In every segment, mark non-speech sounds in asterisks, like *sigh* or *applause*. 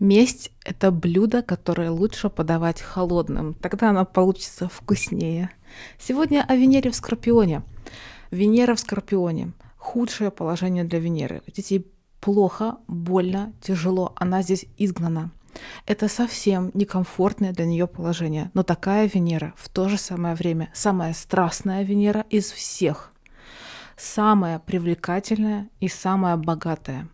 Месть — это блюдо, которое лучше подавать холодным, тогда оно получится вкуснее. Сегодня о Венере в Скорпионе. Венера в Скорпионе. Худшее положение для Венеры. ей плохо, больно, тяжело. Она здесь изгнана. Это совсем некомфортное для нее положение. Но такая Венера в то же самое время самая страстная Венера из всех. Самая привлекательная и самая богатая.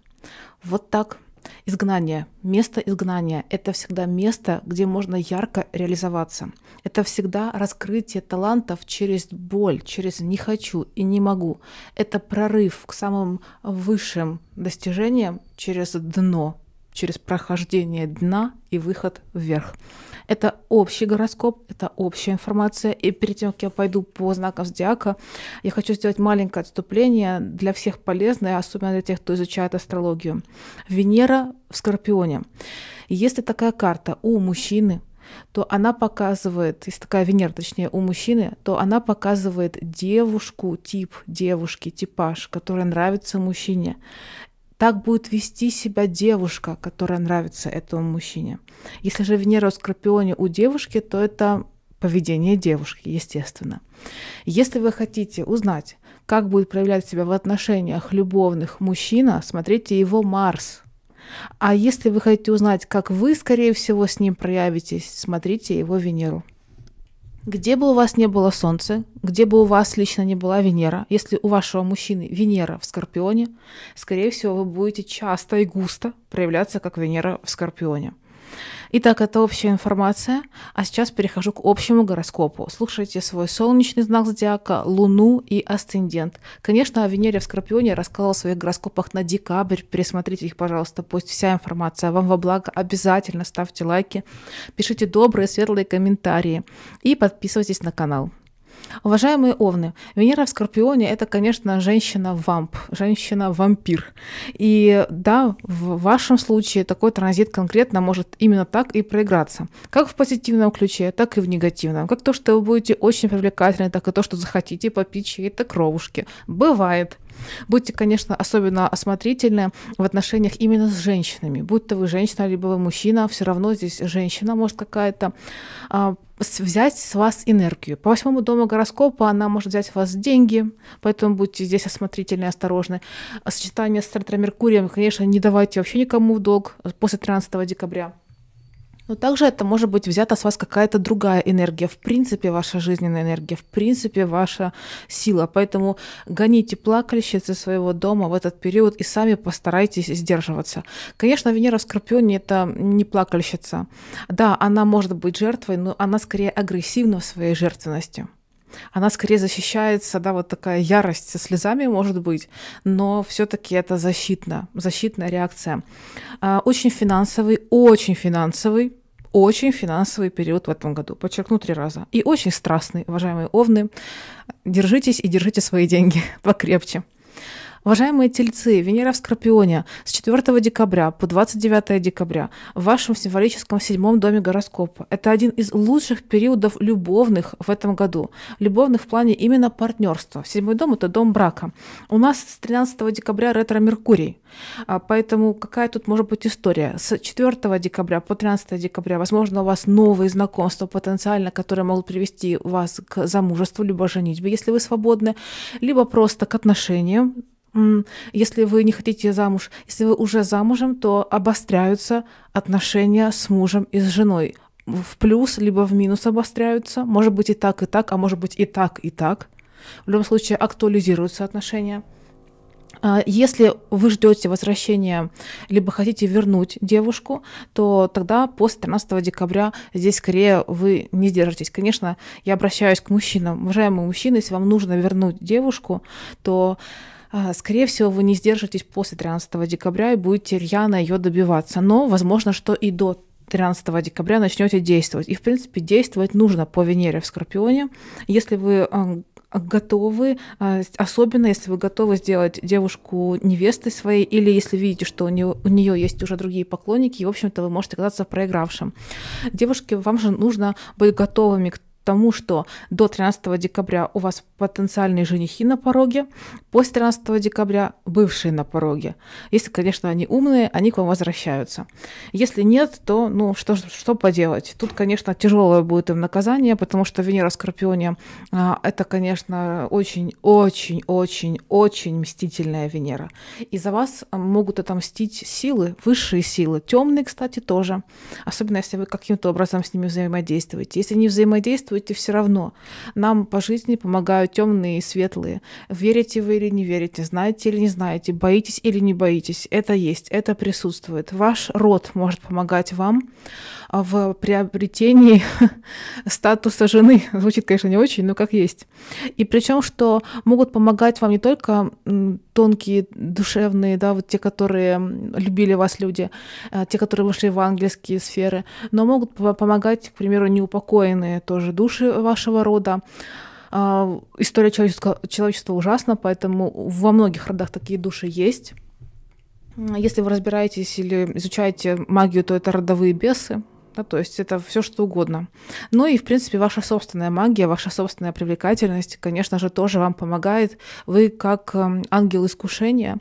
Вот так изгнание, место изгнания — это всегда место, где можно ярко реализоваться. Это всегда раскрытие талантов через боль, через «не хочу» и «не могу». Это прорыв к самым высшим достижениям через дно, через прохождение дна и выход вверх. Это общий гороскоп, это общая информация. И перед тем, как я пойду по знакам зодиака, я хочу сделать маленькое отступление для всех полезное, особенно для тех, кто изучает астрологию. Венера в Скорпионе. Если такая карта у мужчины, то она показывает, если такая Венера, точнее, у мужчины, то она показывает девушку, тип девушки, типаж, который нравится мужчине. Так будет вести себя девушка, которая нравится этому мужчине. Если же Венера в Скорпионе у девушки, то это поведение девушки, естественно. Если вы хотите узнать, как будет проявлять себя в отношениях любовных мужчина, смотрите его Марс. А если вы хотите узнать, как вы, скорее всего, с ним проявитесь, смотрите его Венеру. Где бы у вас не было солнца, где бы у вас лично не была Венера, если у вашего мужчины Венера в Скорпионе, скорее всего, вы будете часто и густо проявляться как Венера в Скорпионе. Итак, это общая информация, а сейчас перехожу к общему гороскопу. Слушайте свой солнечный знак зодиака, луну и асцендент. Конечно, о Венере в Скорпионе я рассказала в своих гороскопах на декабрь. Пересмотрите их, пожалуйста, пусть вся информация вам во благо. Обязательно ставьте лайки, пишите добрые, светлые комментарии и подписывайтесь на канал. Уважаемые овны, Венера в Скорпионе — это, конечно, женщина-вамп, женщина-вампир. И да, в вашем случае такой транзит конкретно может именно так и проиграться. Как в позитивном ключе, так и в негативном. Как то, что вы будете очень привлекательны, так и то, что захотите попить чьи-то кровушки. Бывает. Будьте, конечно, особенно осмотрительны в отношениях именно с женщинами. Будь то вы женщина, либо вы мужчина, все равно здесь женщина может какая-то а, взять с вас энергию. По восьмому дому гороскопа она может взять у вас деньги, поэтому будьте здесь осмотрительны и осторожны. Сочетание с Меркурием, конечно, не давайте вообще никому в долг после 13 декабря. Но также это может быть взята с вас какая-то другая энергия, в принципе, ваша жизненная энергия, в принципе, ваша сила. Поэтому гоните плакальщиц своего дома в этот период и сами постарайтесь сдерживаться. Конечно, Венера в Скорпионе — это не плакальщица. Да, она может быть жертвой, но она скорее агрессивна в своей жертвенности она скорее защищается, да, вот такая ярость со слезами, может быть, но все-таки это защитно, защитная реакция. А, очень финансовый, очень финансовый очень финансовый период в этом году, подчеркну три раза. И очень страстный, уважаемые овны. Держитесь и держите свои деньги *laughs* покрепче. Уважаемые тельцы, Венера в Скорпионе с 4 декабря по 29 декабря в вашем символическом седьмом доме гороскопа. Это один из лучших периодов любовных в этом году. Любовных в плане именно партнерства. Седьмой дом – это дом брака. У нас с 13 декабря ретро-меркурий. А, поэтому какая тут может быть история? С 4 декабря по 13 декабря, возможно, у вас новые знакомства потенциально, которые могут привести вас к замужеству, либо женитьбе, если вы свободны, либо просто к отношениям, если вы не хотите замуж, если вы уже замужем, то обостряются отношения с мужем и с женой. В плюс, либо в минус обостряются. Может быть и так, и так, а может быть и так, и так. В любом случае актуализируются отношения. А, если вы ждете возвращения, либо хотите вернуть девушку, то тогда после 13 декабря здесь скорее вы не сдержитесь. Конечно, я обращаюсь к мужчинам. Уважаемые мужчины, если вам нужно вернуть девушку, то а, скорее всего, вы не сдержитесь после 13 декабря и будете рьяно ее добиваться. Но, возможно, что и до 13 декабря начнете действовать. И, в принципе, действовать нужно по Венере в Скорпионе. Если вы а, готовы, а, особенно если вы готовы сделать девушку невестой своей, или если видите, что у нее, у нее есть уже другие поклонники, и, в общем-то, вы можете оказаться проигравшим. Девушке вам же нужно быть готовыми к тому, что до 13 декабря у вас потенциальные женихи на пороге, после 13 декабря бывшие на пороге. Если, конечно, они умные, они к вам возвращаются. Если нет, то ну что, что поделать? Тут, конечно, тяжелое будет им наказание, потому что Венера в Скорпионе а, это, конечно, очень-очень-очень-очень мстительная Венера. И за вас могут отомстить силы, высшие силы, темные, кстати, тоже. Особенно если вы каким-то образом с ними взаимодействуете. Если не взаимодействуете, чувствуете все равно. Нам по жизни помогают темные и светлые. Верите вы или не верите, знаете или не знаете, боитесь или не боитесь. Это есть, это присутствует. Ваш род может помогать вам а в приобретении *laughs* статуса жены. *laughs* Звучит, конечно, не очень, но как есть. И причем, что могут помогать вам не только тонкие, душевные, да, вот те, которые любили вас люди, а, те, которые вышли в ангельские сферы, но могут помогать, к примеру, неупокоенные тоже души вашего рода а, история человеческого, человечества ужасна, поэтому во многих родах такие души есть. Если вы разбираетесь или изучаете магию, то это родовые бесы, да, то есть это все что угодно. Ну и, в принципе, ваша собственная магия, ваша собственная привлекательность, конечно же, тоже вам помогает. Вы как эм, ангел искушения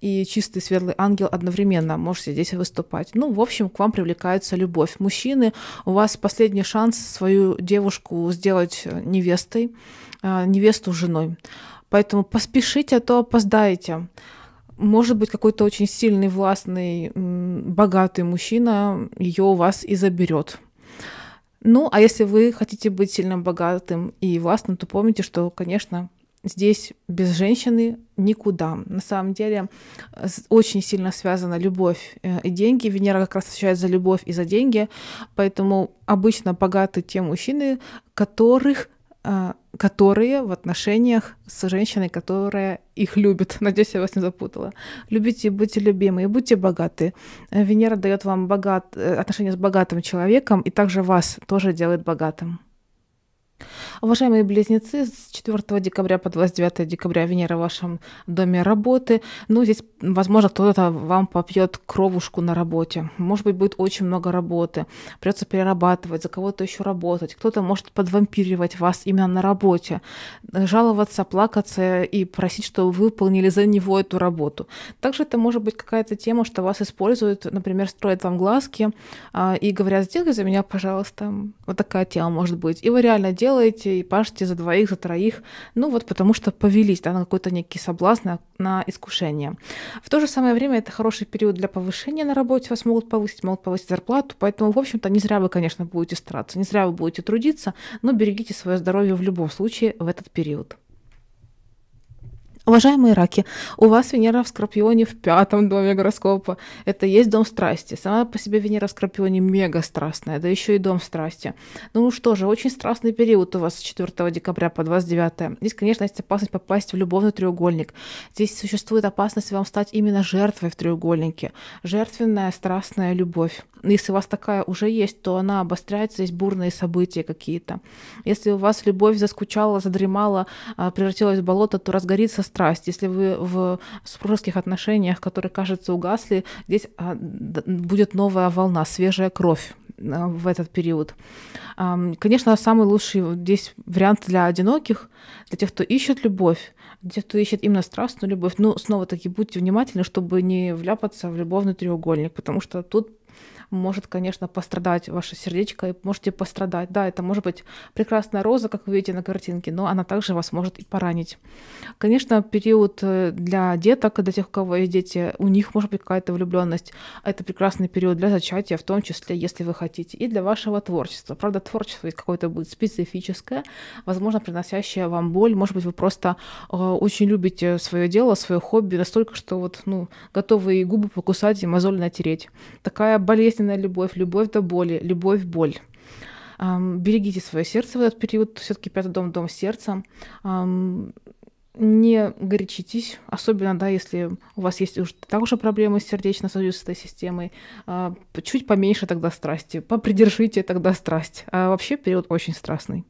и чистый светлый ангел одновременно можете здесь выступать. Ну, в общем, к вам привлекается любовь. Мужчины, у вас последний шанс свою девушку сделать э, невестой, э, невесту женой. Поэтому поспешите, а то опоздаете может быть, какой-то очень сильный, властный, богатый мужчина ее у вас и заберет. Ну, а если вы хотите быть сильным, богатым и властным, то помните, что, конечно, здесь без женщины никуда. На самом деле э, очень сильно связана любовь э, и деньги. Венера как раз отвечает за любовь и за деньги, поэтому обычно богаты те мужчины, которых а, которые в отношениях с женщиной, которая их любит. *laughs* Надеюсь, я вас не запутала. Любите и будьте любимы, и будьте богаты. Венера дает вам богат... Э, отношения с богатым человеком, и также вас тоже делает богатым. Уважаемые близнецы, с 4 декабря по 29 декабря Венера в вашем доме работы. Ну, здесь, возможно, кто-то вам попьет кровушку на работе. Может быть, будет очень много работы. Придется перерабатывать, за кого-то еще работать. Кто-то может подвампиривать вас именно на работе. Жаловаться, плакаться и просить, что вы выполнили за него эту работу. Также это может быть какая-то тема, что вас используют, например, строят вам глазки а, и говорят, сделай за меня, пожалуйста. Вот такая тема может быть. И вы реально делаете делаете и пашете за двоих, за троих, ну вот потому что повелись да, на какой-то некий соблазн, на, на искушение. В то же самое время это хороший период для повышения на работе, вас могут повысить, могут повысить зарплату, поэтому, в общем-то, не зря вы, конечно, будете стараться, не зря вы будете трудиться, но берегите свое здоровье в любом случае в этот период. Уважаемые раки, у вас Венера в Скорпионе в пятом доме гороскопа. Это есть дом страсти. Сама по себе Венера в Скорпионе мега страстная, да еще и дом страсти. Ну что же, очень страстный период у вас с 4 декабря по 29. Здесь, конечно, есть опасность попасть в любовный треугольник. Здесь существует опасность вам стать именно жертвой в треугольнике. Жертвенная страстная любовь если у вас такая уже есть, то она обостряется, здесь бурные события какие-то. Если у вас любовь заскучала, задремала, а, превратилась в болото, то разгорится страсть. Если вы в супружеских отношениях, которые, кажется, угасли, здесь а, будет новая волна, свежая кровь а, в этот период. Конечно, самый лучший здесь вариант для одиноких, для тех, кто ищет любовь, для тех, кто ищет именно страстную любовь. Но ну, снова-таки будьте внимательны, чтобы не вляпаться в любовный треугольник, потому что тут может, конечно, пострадать ваше сердечко, и можете пострадать. Да, это может быть прекрасная роза, как вы видите на картинке, но она также вас может и поранить. Конечно, период э, для деток, для тех, у кого есть дети, у них может быть какая-то влюбленность. Это прекрасный период для зачатия, в том числе, если вы хотите, и для вашего творчества. Правда, творчество какое-то будет специфическое, возможно, приносящее вам боль. Может быть, вы просто э, очень любите свое дело, свое хобби настолько, что вот, ну, готовы и губы покусать, и мозоль натереть. Такая болезнь болезненная любовь, любовь до боли, любовь боль. Берегите свое сердце в этот период, все-таки пятый дом дом сердца. Не горячитесь, особенно, да, если у вас есть уже также проблемы с сердечно-сосудистой системой, а, чуть поменьше тогда страсти, попридержите тогда страсть. А вообще период очень страстный.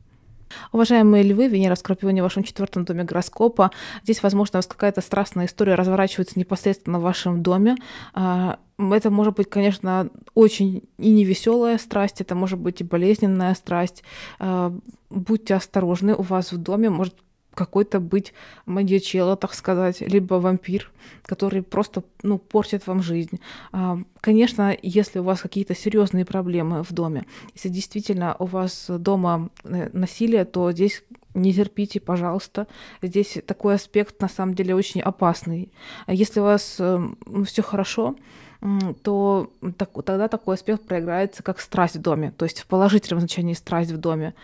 Уважаемые львы, Венера в Скорпионе в вашем четвертом доме гороскопа. Здесь, возможно, у вас какая-то страстная история разворачивается непосредственно в вашем доме. А, это может быть, конечно, очень и невеселая страсть, это может быть и болезненная страсть. А, будьте осторожны, у вас в доме может какой-то быть мадьячело, так сказать, либо вампир, который просто ну, портит вам жизнь. А, конечно, если у вас какие-то серьезные проблемы в доме, если действительно у вас дома э, насилие, то здесь не терпите, пожалуйста. Здесь такой аспект на самом деле очень опасный. А если у вас эм, все хорошо, то так, тогда такой аспект проиграется, как страсть в доме, то есть в положительном значении страсть в доме.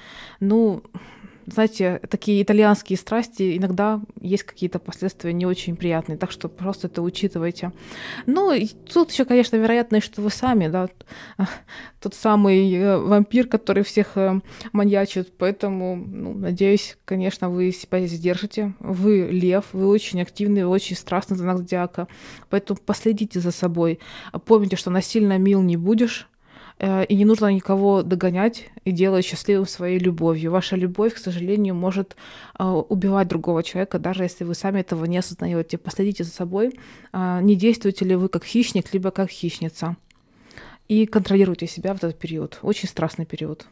Ну, знаете, такие итальянские страсти иногда есть какие-то последствия не очень приятные, так что просто это учитывайте. Ну, и тут еще, конечно, вероятность, что вы сами, да, *laughs* тот самый э, вампир, который всех э, маньячит, поэтому, ну, надеюсь, конечно, вы себя сдержите. Вы лев, вы очень активный, вы очень страстный знак зодиака, поэтому последите за собой. Помните, что насильно мил не будешь, Э, и не нужно никого догонять и делать счастливым своей любовью. Ваша любовь, к сожалению, может э, убивать другого человека, даже если вы сами этого не осознаете. Последите за собой, э, не действуете ли вы как хищник, либо как хищница. И контролируйте себя в этот период. Очень страстный период.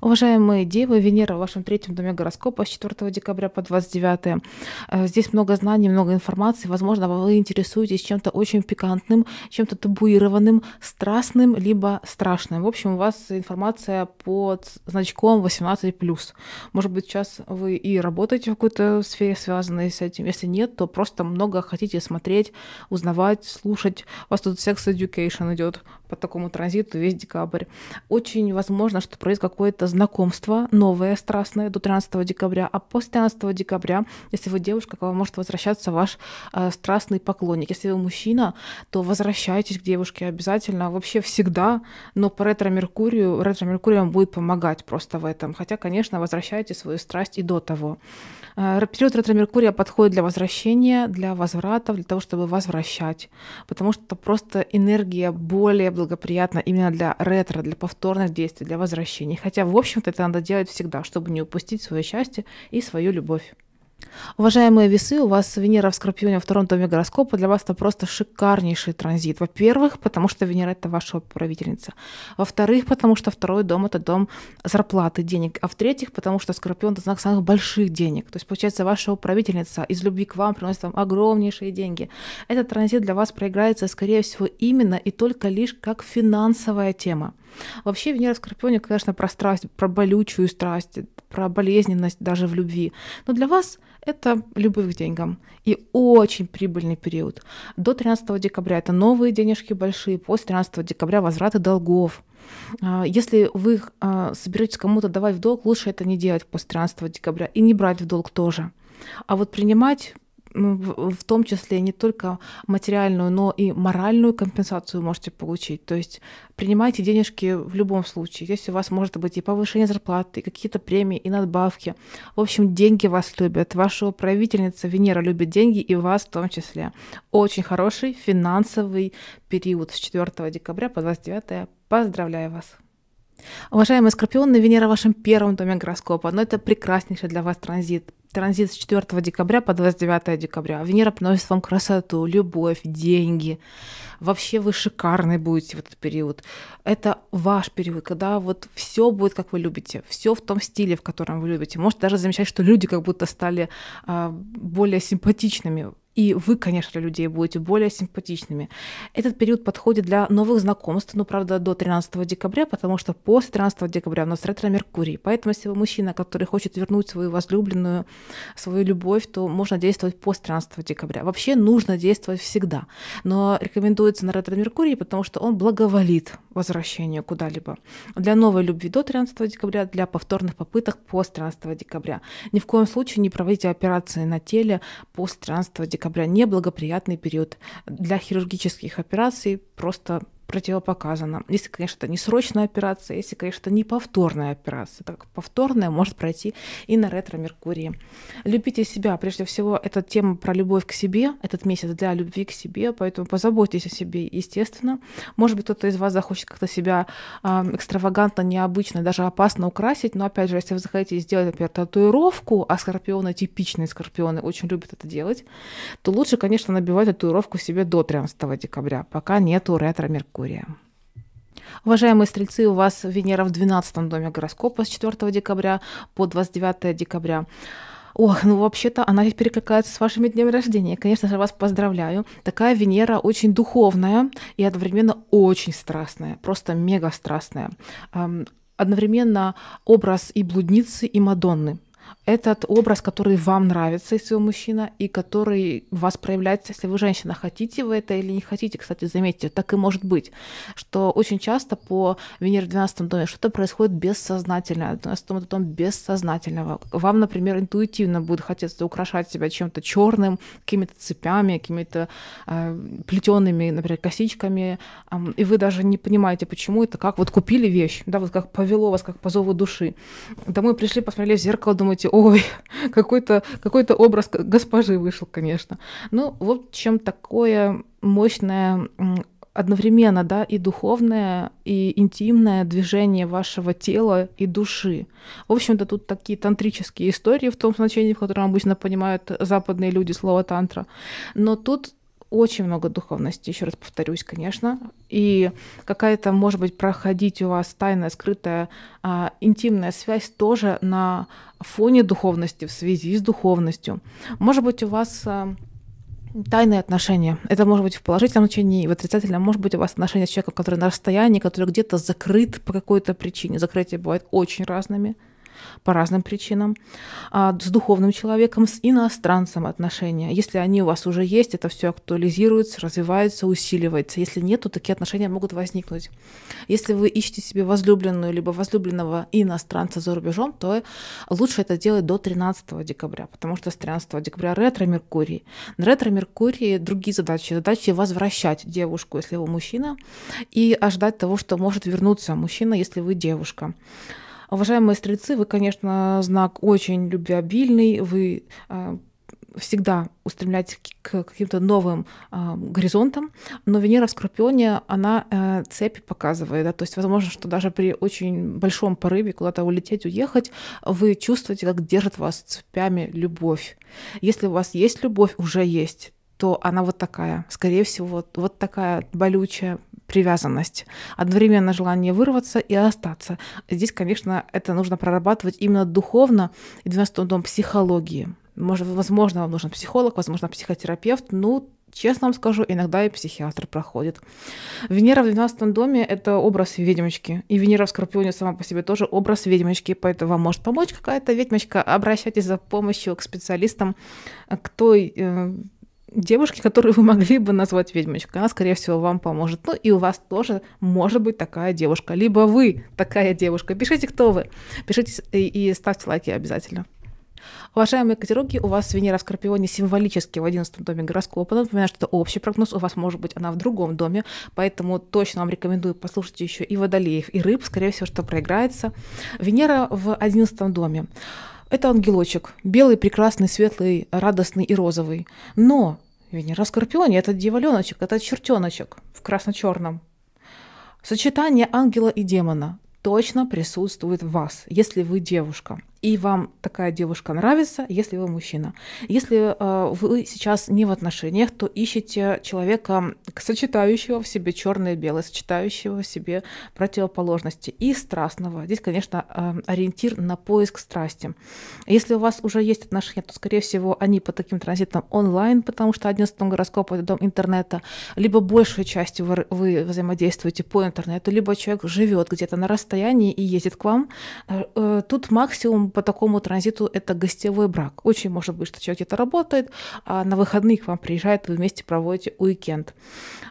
Уважаемые девы, Венера в вашем третьем доме гороскопа с 4 декабря по 29. Э, здесь много знаний, много информации. Возможно, вы интересуетесь чем-то очень пикантным, чем-то табуированным, страстным, либо страшным. В общем, у вас информация под значком 18+. Может быть, сейчас вы и работаете в какой-то сфере, связанной с этим. Если нет, то просто много хотите смотреть, узнавать, слушать. У вас тут секс education идет по такому транзиту весь декабрь. Очень возможно, что произойдет какое-то знакомство новое, страстное до 13 декабря, а после 13 декабря, если вы девушка, к вам может возвращаться ваш э, страстный поклонник. Если вы мужчина, то возвращайтесь к девушке обязательно, вообще всегда, но по ретро-меркурию, ретро-меркурий вам будет помогать просто в этом. Хотя, конечно, возвращайте свою страсть и до того. Э, период ретро-меркурия подходит для возвращения, для возвратов, для того, чтобы возвращать, потому что просто энергия более благоприятна именно для ретро, для повторных действий, для возвращений. Хотя, в общем-то, это надо делать всегда, чтобы не упустить свое счастье и свою любовь. Уважаемые весы, у вас Венера в Скорпионе во втором доме гороскопа. Для вас это просто шикарнейший транзит. Во-первых, потому что Венера — это ваша правительница. Во-вторых, потому что второй дом — это дом зарплаты, денег. А в-третьих, потому что Скорпион — это знак самых больших денег. То есть, получается, ваша правительница из любви к вам приносит вам огромнейшие деньги. Этот транзит для вас проиграется, скорее всего, именно и только лишь как финансовая тема. Вообще Венера в Скорпионе, конечно, про страсть, про болючую страсть, про болезненность даже в любви. Но для вас это любовь к деньгам. И очень прибыльный период. До 13 декабря это новые денежки большие, после 13 декабря возвраты долгов. А, если вы а, соберетесь кому-то давать в долг, лучше это не делать после 13 декабря и не брать в долг тоже. А вот принимать ну, в том числе не только материальную, но и моральную компенсацию можете получить. То есть принимайте денежки в любом случае. Если у вас может быть и повышение зарплаты, и какие-то премии, и надбавки. В общем, деньги вас любят. Ваша правительница Венера любит деньги, и вас в том числе. Очень хороший финансовый период с 4 декабря по 29. Поздравляю вас! Уважаемый Скорпион, на Венера в вашем первом доме гороскопа, но это прекраснейший для вас транзит. Транзит с 4 декабря по 29 декабря. Венера приносит вам красоту, любовь, деньги. Вообще вы шикарны будете в этот период. Это ваш период, когда вот все будет, как вы любите, все в том стиле, в котором вы любите. Может даже замечать, что люди как будто стали а, более симпатичными и вы, конечно, для людей будете более симпатичными. Этот период подходит для новых знакомств, но, ну, правда, до 13 декабря, потому что после 13 декабря у нас ретро-меркурий. Поэтому, если вы мужчина, который хочет вернуть свою возлюбленную, свою любовь, то можно действовать после 13 декабря. Вообще нужно действовать всегда. Но рекомендуется на ретро-меркурий, потому что он благоволит возвращению куда-либо. Для новой любви до 13 декабря, для повторных попыток после 13 декабря. Ни в коем случае не проводите операции на теле после 13 декабря декабря неблагоприятный период для хирургических операций, просто противопоказано. Если, конечно, это не срочная операция, если, конечно, это не повторная операция. Так повторная может пройти и на ретро-меркурии. Любите себя. Прежде всего, эта тема про любовь к себе, этот месяц для любви к себе, поэтому позаботьтесь о себе, естественно. Может быть, кто-то из вас захочет как-то себя а, экстравагантно, необычно, даже опасно украсить, но, опять же, если вы захотите сделать, например, татуировку, а скорпионы, типичные скорпионы, очень любят это делать, то лучше, конечно, набивать татуировку себе до 13 декабря, пока нету ретро-меркурия Меркурия. Уважаемые стрельцы, у вас Венера в 12 доме гороскопа с 4 декабря по 29 декабря. Ох, ну вообще-то она ведь перекликается с вашими днями рождения. Конечно же, вас поздравляю. Такая Венера очень духовная и одновременно очень страстная, просто мега страстная одновременно образ и блудницы, и Мадонны этот образ, который вам нравится, если вы мужчина, и который вас проявляется, если вы женщина. Хотите вы это или не хотите, кстати, заметьте, так и может быть, что очень часто по Венере в 12 доме что-то происходит бессознательно, в 12 это дом бессознательного. Вам, например, интуитивно будет хотеться украшать себя чем-то черным, какими-то цепями, какими-то э, плетеными, например, косичками, э, и вы даже не понимаете, почему это, как вот купили вещь, да, вот как повело вас, как по зову души. Домой пришли, посмотрели в зеркало, думаете, думаете, ой, *laughs* какой-то какой образ госпожи вышел, конечно. Ну, вот чем такое мощное одновременно, да, и духовное, и интимное движение вашего тела и души. В общем-то, тут такие тантрические истории в том значении, в котором обычно понимают западные люди слово тантра. Но тут очень много духовности, еще раз повторюсь, конечно. И какая-то, может быть, проходить у вас тайная, скрытая, а, интимная связь тоже на фоне духовности, в связи с духовностью. Может быть, у вас а, тайные отношения. Это может быть в положительном значении, в отрицательном. Может быть, у вас отношения с человеком, который на расстоянии, который где-то закрыт по какой-то причине. Закрытия бывают очень разными по разным причинам, а, с духовным человеком, с иностранцем отношения. Если они у вас уже есть, это все актуализируется, развивается, усиливается. Если нет, то такие отношения могут возникнуть. Если вы ищете себе возлюбленную либо возлюбленного иностранца за рубежом, то лучше это делать до 13 декабря, потому что с 13 декабря ретро-меркурий. На ретро-меркурии другие задачи. Задачи возвращать девушку, если вы мужчина, и ожидать того, что может вернуться мужчина, если вы девушка. Уважаемые стрельцы, вы, конечно, знак очень любвеобильный, вы а, всегда устремляйтесь к каким-то новым э, горизонтам, но Венера в Скорпионе, она э, цепи показывает, да, то есть возможно, что даже при очень большом порыве куда-то улететь, уехать, вы чувствуете, как держит вас цепями любовь. Если у вас есть любовь, уже есть, то она вот такая, скорее всего, вот, вот такая болючая, привязанность, одновременно желание вырваться и остаться. Здесь, конечно, это нужно прорабатывать именно духовно и 90 дом психологии. Может, возможно, вам нужен психолог, возможно, психотерапевт, ну, Честно вам скажу, иногда и психиатр проходит. Венера в 12 доме — это образ ведьмочки. И Венера в Скорпионе сама по себе тоже образ ведьмочки, поэтому вам может помочь какая-то ведьмочка. Обращайтесь за помощью к специалистам, к той э, девушки, которую вы могли бы назвать ведьмочкой. Она, скорее всего, вам поможет. Ну и у вас тоже может быть такая девушка. Либо вы такая девушка. Пишите, кто вы. Пишите и ставьте лайки обязательно. Уважаемые козероги, у вас Венера в Скорпионе символически в 11 доме гороскопа. Напоминаю, что это общий прогноз, у вас может быть она в другом доме, поэтому точно вам рекомендую послушать еще и водолеев, и рыб, скорее всего, что проиграется. Венера в 11 доме. Это ангелочек, белый, прекрасный, светлый, радостный и розовый. Но Венера в Скорпионе – это дьяволеночек, это чертеночек в красно-черном. Сочетание ангела и демона точно присутствует в вас, если вы девушка – и вам такая девушка нравится, если вы мужчина. Если э, вы сейчас не в отношениях, то ищите человека, сочетающего в себе черное и белое, сочетающего в себе противоположности и страстного. Здесь, конечно, э, ориентир на поиск страсти. Если у вас уже есть отношения, то, скорее всего, они по таким транзитам онлайн, потому что 11 гороскоп это дом интернета, либо большую часть вы, вы взаимодействуете по интернету, либо человек живет где-то на расстоянии и ездит к вам. Э, э, тут максимум по такому транзиту это гостевой брак. Очень может быть, что человек где-то работает, а на выходные к вам приезжает, вы вместе проводите уикенд.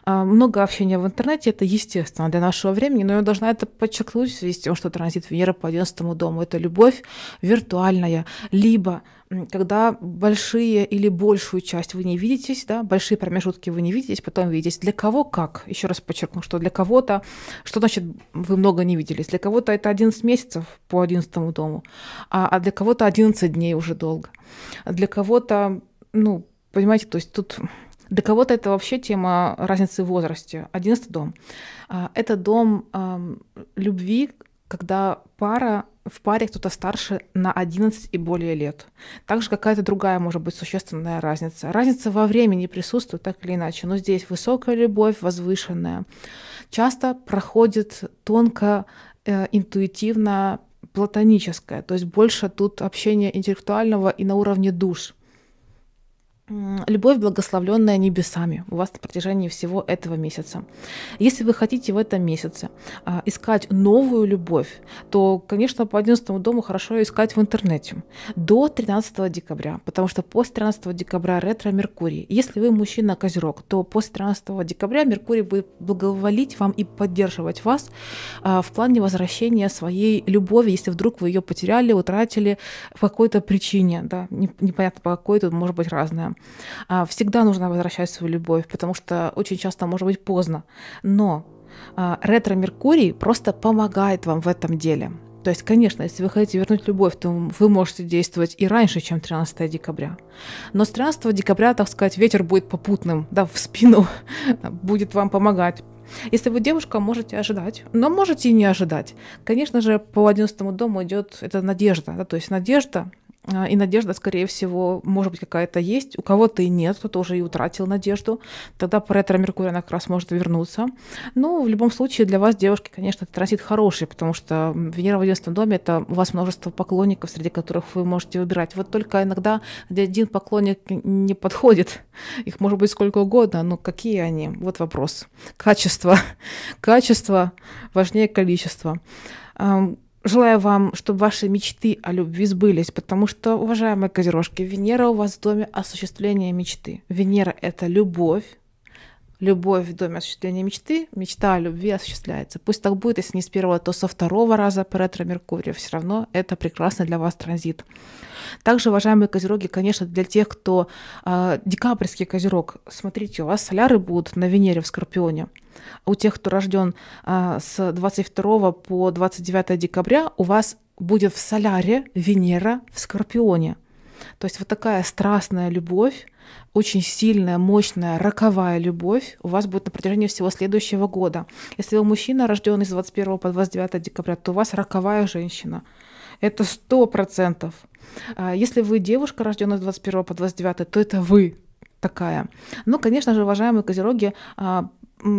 А, много общения в интернете, это естественно для нашего времени, но я должна это подчеркнуть в связи с тем, что транзит Венера по 11 дому – это любовь виртуальная, либо когда большие или большую часть вы не видитесь, да, большие промежутки вы не видитесь, потом видитесь. Для кого как? Еще раз подчеркну, что для кого-то, что значит вы много не виделись? Для кого-то это 11 месяцев по 11 дому, а, а для кого-то 11 дней уже долго. для кого-то, ну, понимаете, то есть тут для кого-то это вообще тема разницы в возрасте. Одиннадцатый дом. А, это дом любви, когда пара в паре кто-то старше на 11 и более лет. Также какая-то другая может быть существенная разница. Разница во времени присутствует так или иначе, но здесь высокая любовь, возвышенная, часто проходит тонко, э, интуитивно, платоническое, то есть больше тут общение интеллектуального и на уровне душ. Любовь, благословленная небесами, у вас на протяжении всего этого месяца. Если вы хотите в этом месяце а, искать новую любовь, то, конечно, по 11 дому хорошо искать в интернете до 13 декабря, потому что после 13 декабря ретро-Меркурий. Если вы мужчина-козерог, то после 13 декабря Меркурий будет благоволить вам и поддерживать вас а, в плане возвращения своей любови, если вдруг вы ее потеряли, утратили по какой-то причине, да, непонятно по какой, тут может быть разное. А, всегда нужно возвращать свою любовь, потому что очень часто может быть поздно. Но а, ретро-меркурий просто помогает вам в этом деле. То есть, конечно, если вы хотите вернуть любовь, то вы можете действовать и раньше, чем 13 декабря. Но с 13 декабря, так сказать, ветер будет попутным, да, в спину *laughs* будет вам помогать. Если вы девушка, можете ожидать, но можете и не ожидать. Конечно же, по 11 дому идет эта надежда, да, то есть надежда а, и надежда, скорее всего, может быть, какая-то есть. У кого-то и нет, кто-то уже и утратил надежду. Тогда ретро Меркурий она как раз может вернуться. Ну, в любом случае, для вас, девушки, конечно, это транзит хороший, потому что Венера в 11 доме — это у вас множество поклонников, среди которых вы можете выбирать. Вот только иногда один поклонник не подходит. Их может быть сколько угодно, но какие они? Вот вопрос. Качество. *laughs* Качество важнее количества. Желаю вам, чтобы ваши мечты о любви сбылись, потому что, уважаемые козерожки, Венера у вас в доме осуществление мечты. Венера — это любовь, любовь в доме осуществления мечты, мечта о любви осуществляется. Пусть так будет, если не с первого, то со второго раза по Меркурия Все равно это прекрасный для вас транзит. Также, уважаемые козероги, конечно, для тех, кто э, декабрьский козерог, смотрите, у вас соляры будут на Венере в Скорпионе. А у тех, кто рожден э, а, с 22 по 29 декабря, у вас будет в соляре Венера в Скорпионе. То есть вот такая страстная любовь, очень сильная, мощная, роковая любовь у вас будет на протяжении всего следующего года. Если вы мужчина, рожденный с 21 по 29 декабря, то у вас роковая женщина. Это сто процентов. А, если вы девушка, рожденная с 21 по 29, то это вы такая. Ну, конечно же, уважаемые козероги, а,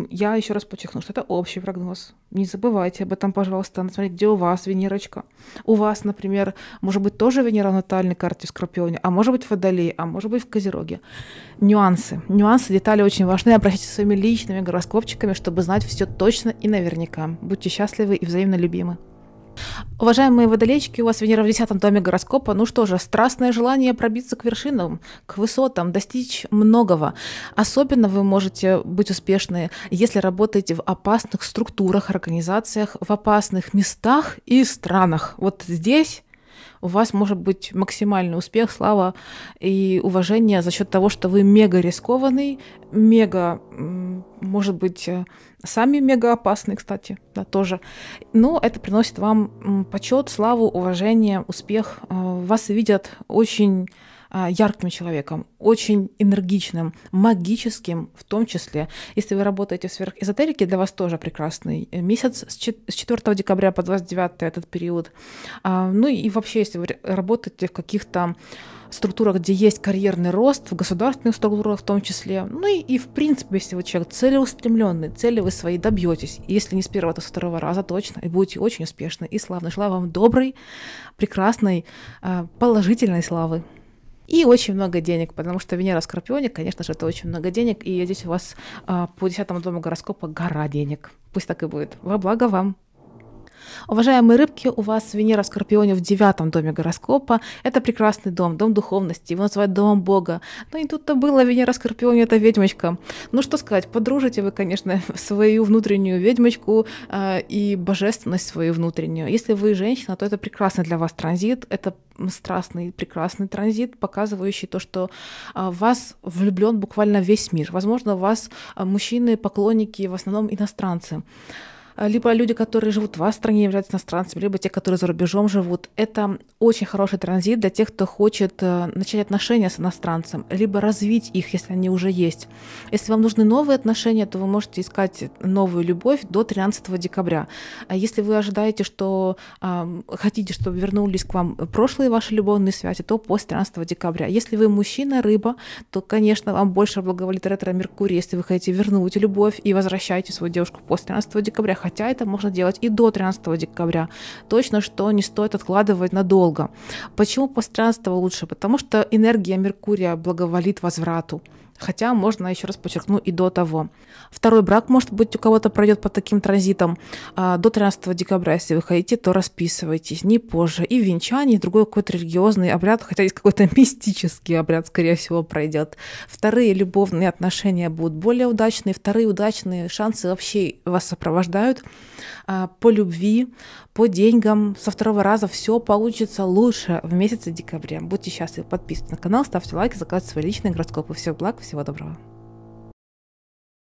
я еще раз подчеркну, что это общий прогноз. Не забывайте об этом, пожалуйста. Надо смотреть, где у вас Венерочка. У вас, например, может быть, тоже Венера в натальной карте в Скорпионе, а может быть, в Водолее, а может быть, в Козероге. Нюансы. Нюансы, детали очень важны. Обращайтесь своими личными гороскопчиками, чтобы знать все точно и наверняка. Будьте счастливы и взаимно любимы. Уважаемые водолейщики, у вас Венера в десятом доме гороскопа. Ну что же, страстное желание пробиться к вершинам, к высотам, достичь многого. Особенно вы можете быть успешны, если работаете в опасных структурах, организациях, в опасных местах и странах. Вот здесь у вас может быть максимальный успех, слава и уважение за счет того, что вы мега рискованный, мега, может быть, э, сами мега опасный, кстати, да, тоже. Но ну, это приносит вам почет, славу, уважение, успех. Э, вас видят очень а, ярким человеком, очень энергичным, магическим в том числе. Если вы работаете в сверхэзотерике, для вас тоже прекрасный э, месяц с 4 декабря по 29 этот период. А, ну и вообще, если вы работаете в каких-то структурах, где есть карьерный рост, в государственных структурах в том числе. Ну и, и в принципе, если вы человек целеустремленный, цели вы свои добьетесь. Если не с первого, то с второго раза точно, и будете очень успешны и славны. Желаю вам доброй, прекрасной, а, положительной славы. И очень много денег, потому что Венера в Скорпионе, конечно же, это очень много денег. И здесь у вас а, по десятому дому гороскопа гора денег. Пусть так и будет. Во благо вам. Уважаемые рыбки, у вас Венера в Скорпионе в девятом доме гороскопа. Это прекрасный дом, дом духовности, его называют домом Бога. Но ну и тут-то было, Венера в Скорпионе — это ведьмочка. Ну что сказать, подружите вы, конечно, *laughs* свою внутреннюю ведьмочку э, и божественность свою внутреннюю. Если вы женщина, то это прекрасный для вас транзит, это страстный, прекрасный транзит, показывающий то, что э, вас влюблен буквально весь мир. Возможно, вас э, мужчины, поклонники, в основном иностранцы. А, либо люди, которые живут в вашей стране являются иностранцами, либо те, которые за рубежом живут. Это очень хороший транзит для тех, кто хочет э, начать отношения с иностранцем, либо развить их, если они уже есть. Если вам нужны новые отношения, то вы можете искать новую любовь до 13 декабря. А если вы ожидаете, что а, хотите, чтобы вернулись к вам прошлые ваши любовные связи, то после 13 декабря. Если вы мужчина, рыба, то, конечно, вам больше благоволит ретро-меркурий, если вы хотите вернуть любовь и возвращайте свою девушку после 13 декабря хотя это можно делать и до 13 декабря. Точно, что не стоит откладывать надолго. Почему пространство лучше? Потому что энергия Меркурия благоволит возврату. Хотя можно, еще раз подчеркну, и до того. Второй брак, может быть, у кого-то пройдет по таким транзитам. А, до 13 декабря, если вы хотите, то расписывайтесь, не позже. И венчание, и другой какой-то религиозный обряд, хотя здесь какой-то *laughs* мистический обряд, скорее всего, пройдет. Вторые любовные отношения будут более удачные, вторые удачные шансы вообще вас сопровождают а, по любви, по деньгам. Со второго раза все получится лучше в месяце декабря. Будьте счастливы, подписывайтесь на канал, ставьте лайк, заказывайте свои личные гороскопы. Всех благ, всего доброго.